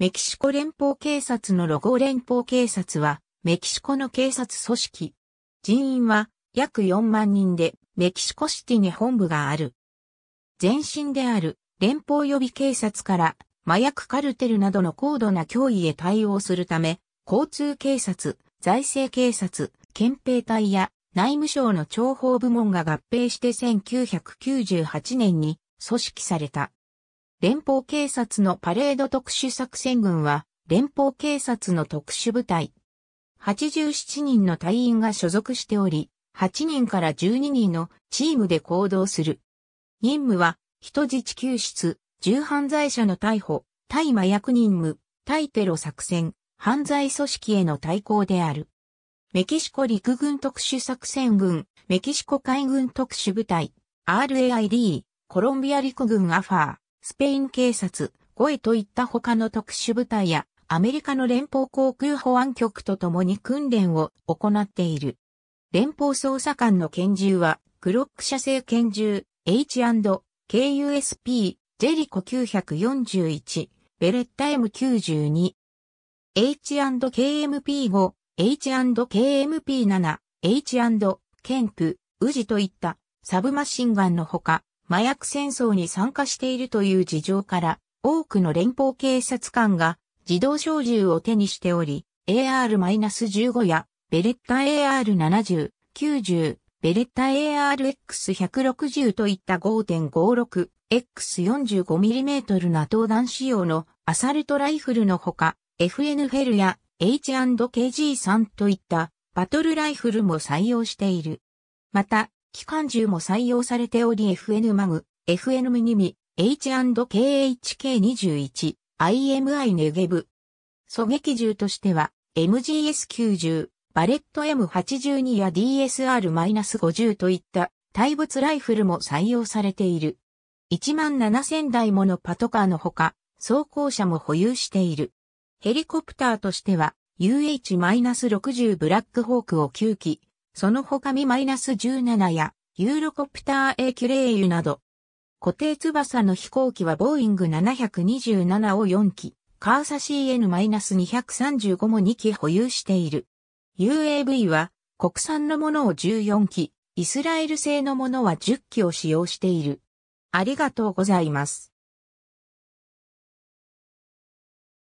メキシコ連邦警察のロゴ連邦警察は、メキシコの警察組織。人員は約4万人で、メキシコシティに本部がある。前身である連邦予備警察から麻薬カルテルなどの高度な脅威へ対応するため、交通警察、財政警察、憲兵隊や内務省の諜報部門が合併して1998年に組織された。連邦警察のパレード特殊作戦軍は、連邦警察の特殊部隊。87人の隊員が所属しており、8人から12人のチームで行動する。任務は、人質救出、重犯罪者の逮捕、対麻薬任務、対テロ作戦、犯罪組織への対抗である。メキシコ陸軍特殊作戦軍、メキシコ海軍特殊部隊、RAID、コロンビア陸軍アファー、スペイン警察、ゴエといった他の特殊部隊やアメリカの連邦航空保安局と共に訓練を行っている。連邦捜査官の拳銃は、クロック社製拳銃 H&KUSP ジェリコ941、ベレッタ M92、H&KMP5、H&KMP7、H& ケンプ、ウジといったサブマシンガンのほか、麻薬戦争に参加しているという事情から、多くの連邦警察官が自動小銃を手にしており、AR-15 やベレッタ AR70、90、ベレッタ ARX160 といった 5.56X45mm な投弾仕様のアサルトライフルのほか、FN フェルや H&KG3 といったバトルライフルも採用している。また、機関銃も採用されており FN マグ、FN ミニミ、H&KHK21、IMI ネゲブ。狙撃銃としては、MGS90、バレット M82 や DSR-50 といった対物ライフルも採用されている。1万7000台ものパトカーのほか、装甲車も保有している。ヘリコプターとしては、UH-60 ブラックホークを9機、その他ミ -17 やユーロコプター A キュレーユなど、固定翼の飛行機はボーイング727を4機、カーサ CN-235 も2機保有している。UAV は国産のものを14機、イスラエル製のものは10機を使用している。ありがとうございます。